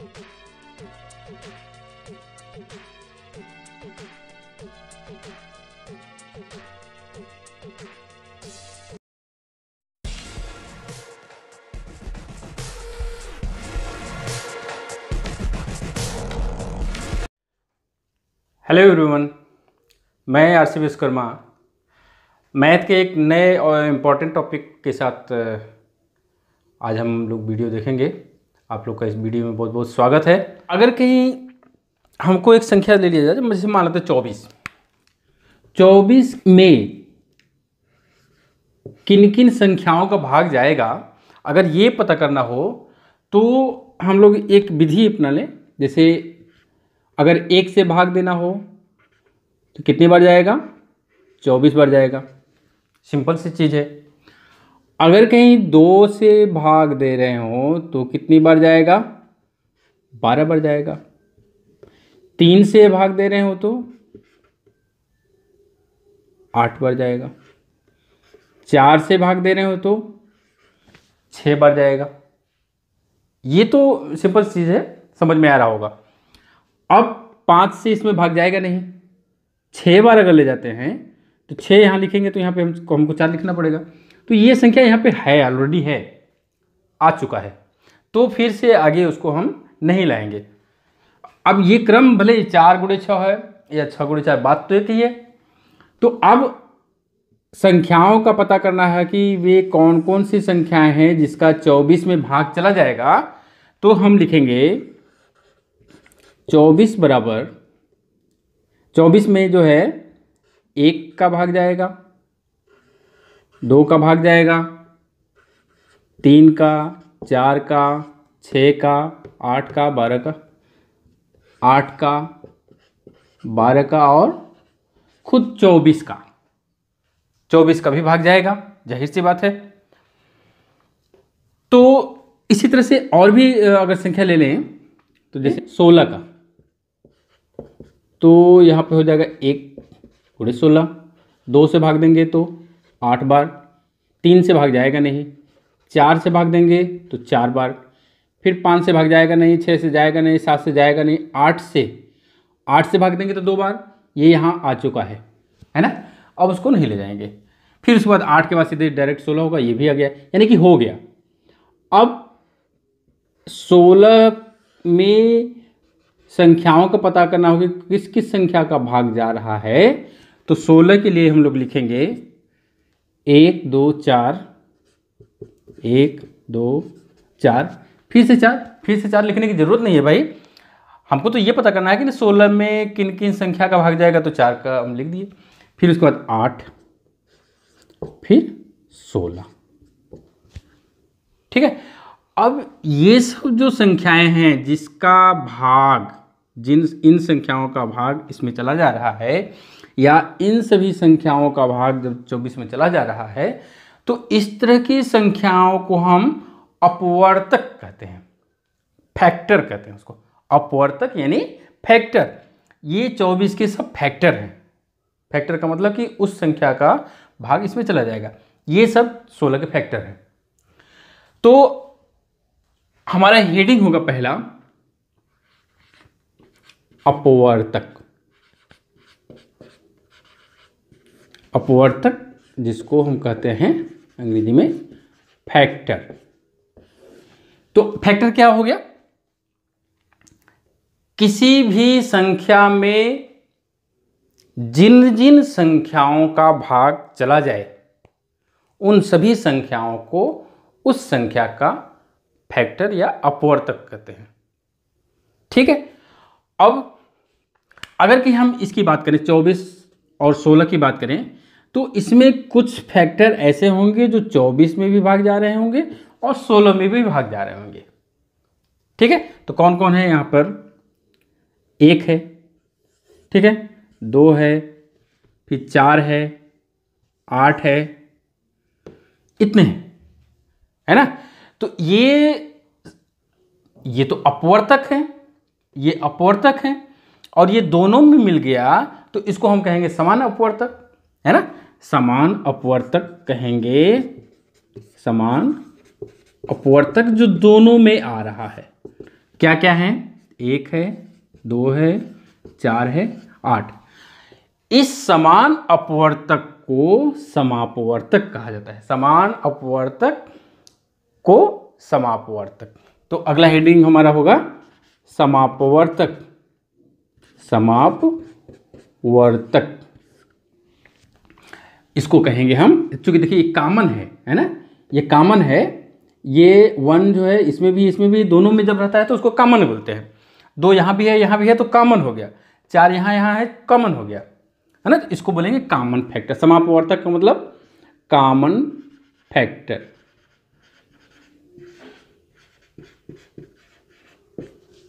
hello everyone मैं RC Vishwakarma math के एक नए और इम्पॉर्टेंट टॉपिक के साथ आज हम लोग वीडियो देखेंगे आप लोग का इस वीडियो में बहुत बहुत स्वागत है अगर कहीं हमको एक संख्या ले लिया जाए जैसे मान लेते चौबीस चौबीस में किन किन संख्याओं का भाग जाएगा अगर ये पता करना हो तो हम लोग एक विधि अपना लें जैसे अगर एक से भाग देना हो तो कितनी बार जाएगा चौबीस बार जाएगा सिंपल सी चीज़ है अगर कहीं दो से भाग दे रहे हो तो कितनी बार जाएगा बारह बार जाएगा तीन से भाग दे रहे हो तो आठ बार जाएगा चार से भाग दे रहे हो तो छह बार जाएगा ये तो सिंपल चीज़ है समझ में आ रहा होगा अब पांच से इसमें भाग जाएगा नहीं छह बार अगर ले जाते हैं तो छह यहां लिखेंगे तो यहां पे हम हमको चार लिखना पड़ेगा तो ये संख्या यहाँ पे है ऑलरेडी है आ चुका है तो फिर से आगे उसको हम नहीं लाएंगे अब ये क्रम भले चार गुड़े छः है या छः गुड़े चार बात तो एक ही है तो अब संख्याओं का पता करना है कि वे कौन कौन सी संख्याएं हैं जिसका चौबीस में भाग चला जाएगा तो हम लिखेंगे चौबीस बराबर चौबीस में जो है एक का भाग जाएगा दो का भाग जाएगा तीन का चार का छः का आठ का बारह का आठ का बारह का और खुद चौबीस का चौबीस का भी भाग जाएगा जाहिर सी बात है तो इसी तरह से और भी अगर संख्या ले लें तो जैसे सोलह का तो यहाँ पे हो जाएगा एक पूरे सोलह दो से भाग देंगे तो आठ बार तीन से भाग जाएगा नहीं चार से भाग देंगे तो चार बार फिर पाँच से भाग जाएगा नहीं छः से जाएगा नहीं सात से जाएगा नहीं आठ से आठ से भाग देंगे तो दो बार ये यहाँ आ चुका है है ना अब उसको नहीं ले जाएंगे फिर उसके बाद आठ के बाद सीधे डायरेक्ट सोलह होगा ये भी आ गया यानी कि हो गया अब सोलह में संख्याओं का पता करना होगा कि किस किस संख्या का भाग जा रहा है तो सोलह के लिए हम लोग लिखेंगे एक दो चार एक दो चार फिर से चार फिर से चार लिखने की ज़रूरत नहीं है भाई हमको तो ये पता करना है कि सोलह में किन किन संख्या का भाग जाएगा तो चार का हम लिख दिए फिर उसके बाद आठ फिर सोलह ठीक है अब ये सब जो संख्याएं हैं जिसका भाग जिन इन संख्याओं का भाग इसमें चला जा रहा है या इन सभी संख्याओं का भाग जब चौबीस में चला जा रहा है तो इस तरह की संख्याओं को हम अपवर्तक कहते हैं फैक्टर कहते हैं उसको अपवर्तक यानी फैक्टर ये चौबीस के सब फैक्टर हैं फैक्टर का मतलब कि उस संख्या का भाग इसमें चला जाएगा ये सब सोलह के फैक्टर हैं तो हमारा हेडिंग होगा पहला अपवर्तक अपवर्तक जिसको हम कहते हैं अंग्रेजी में फैक्टर तो फैक्टर क्या हो गया किसी भी संख्या में जिन जिन संख्याओं का भाग चला जाए उन सभी संख्याओं को उस संख्या का फैक्टर या अपवर्तक कहते हैं ठीक है अब अगर कि हम इसकी बात करें चौबीस और सोलह की बात करें तो इसमें कुछ फैक्टर ऐसे होंगे जो चौबीस में भी भाग जा रहे होंगे और सोलह में भी भाग जा रहे होंगे ठीक है तो कौन कौन है यहाँ पर एक है ठीक है दो है फिर चार है आठ है इतने हैं है ना तो ये ये तो अपवर्तक है ये अपवर्तक हैं और ये दोनों में मिल गया तो इसको हम कहेंगे समान अपवर्तक है ना समान अपवर्तक कहेंगे समान अपवर्तक जो दोनों में आ रहा है क्या क्या है एक है दो है चार है आठ इस समान अपवर्तक को समापवर्तक कहा जाता है समान अपवर्तक को समापवर्तक तो अगला हेडिंग हमारा होगा समापवर्तक समापवर्तक इसको कहेंगे हम चूंकि देखिए ये कामन है है ना ये कामन है ये वन जो है इसमें भी इसमें भी दोनों में जब रहता है तो उसको कामन बोलते हैं दो यहां भी है यहां भी है तो कामन हो गया चार यहां यहां है कॉमन हो गया है ना तो इसको बोलेंगे कामन फैक्टर समापवर्तक का मतलब कामन फैक्टर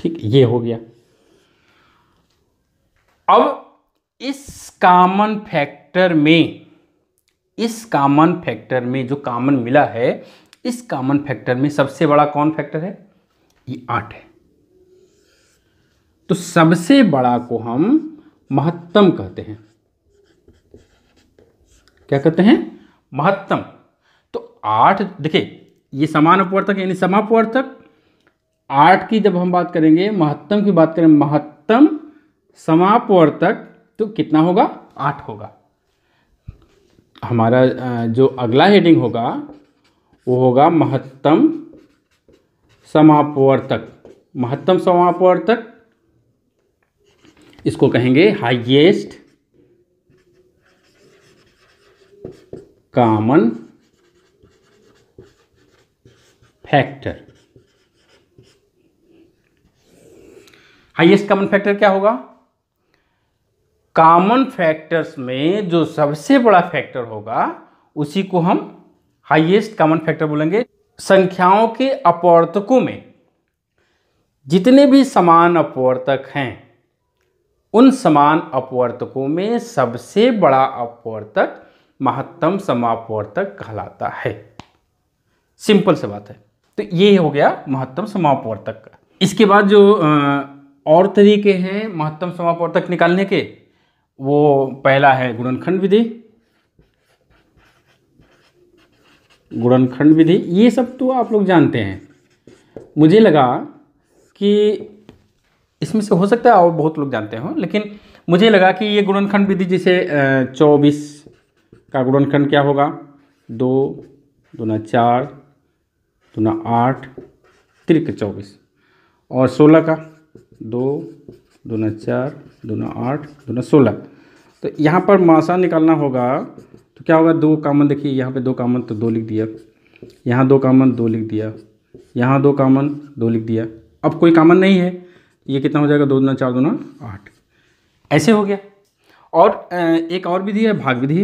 ठीक ये हो गया अब इस कामन फैक्टर में इस कॉमन फैक्टर में जो कामन मिला है इस कॉमन फैक्टर में सबसे बड़ा कौन फैक्टर है ये आठ है तो सबसे बड़ा को हम महत्तम कहते हैं क्या कहते हैं महत्तम तो आठ देखिए ये समान अपवर्तक यानी समापवर्तक आठ की जब हम बात करेंगे महत्तम की बात करें महत्तम समापवर्तक तो कितना होगा आठ होगा हमारा जो अगला हेडिंग होगा वो होगा महत्तम समापवर्तक महत्तम समापवर्तक इसको कहेंगे highest common factor highest common factor क्या होगा कॉमन फैक्टर्स में जो सबसे बड़ा फैक्टर होगा उसी को हम हाईएस्ट कॉमन फैक्टर बोलेंगे संख्याओं के अपवर्तकों में जितने भी समान अपवर्तक हैं उन समान अपवर्तकों में सबसे बड़ा अपवर्तक महत्तम समापवर्तक कहलाता है सिंपल से बात है तो ये हो गया महत्तम समापवर्तक का इसके बाद जो आ, और तरीके हैं महत्तम समापवर्तक निकालने के वो पहला है गुणनखंड विधि गुणनखंड विधि ये सब तो आप लोग जानते हैं मुझे लगा कि इसमें से हो सकता है और बहुत लोग जानते हो लेकिन मुझे लगा कि ये गुणनखंड विधि जैसे चौबीस का गुणनखंड क्या होगा दो दूना चार दूना आठ तिरक चौबीस और सोलह का दो दूना चार दूना आठ न सोलह तो यहाँ पर मासा निकालना होगा तो क्या होगा दो कामन देखिए यहाँ पे दो कामन तो दो लिख दिया यहाँ दो कामन दो लिख दिया यहाँ दो कामन दो लिख दिया अब कोई कामन नहीं है ये कितना हो जाएगा दो दूना चार दूना आठ ऐसे हो गया और एक और विधि है भाग विधि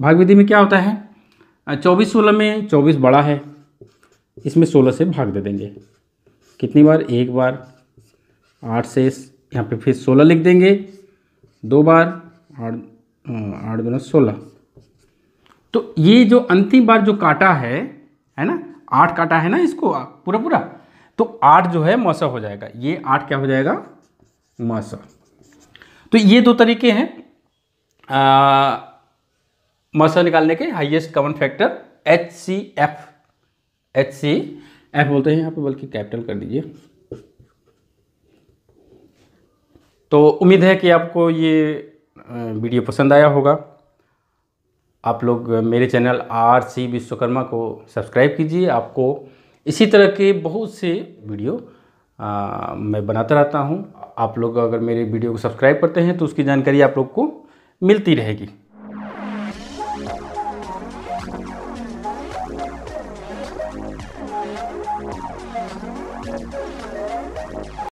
भाग विधि में क्या होता है चौबीस सोलह में चौबीस बड़ा है इसमें सोलह से भाग दे देंगे कितनी बार एक बार आठ से यहाँ पे फिर सोलह लिख देंगे दो बार आठ आठ दोनों सोलह तो ये जो अंतिम बार जो काटा है है ना आठ काटा है ना इसको पूरा पूरा तो आठ जो है मौसा हो जाएगा ये आठ क्या हो जाएगा मौसा तो ये दो तरीके हैं मौसा निकालने के highest common factor H C F H C F बोलते हैं यहाँ पे बल्कि कैपिटल कर दीजिए तो उम्मीद है कि आपको ये वीडियो पसंद आया होगा आप लोग मेरे चैनल आर सी विश्वकर्मा को सब्सक्राइब कीजिए आपको इसी तरह के बहुत से वीडियो आ, मैं बनाता रहता हूँ आप लोग अगर मेरे वीडियो को सब्सक्राइब करते हैं तो उसकी जानकारी आप लोग को मिलती रहेगी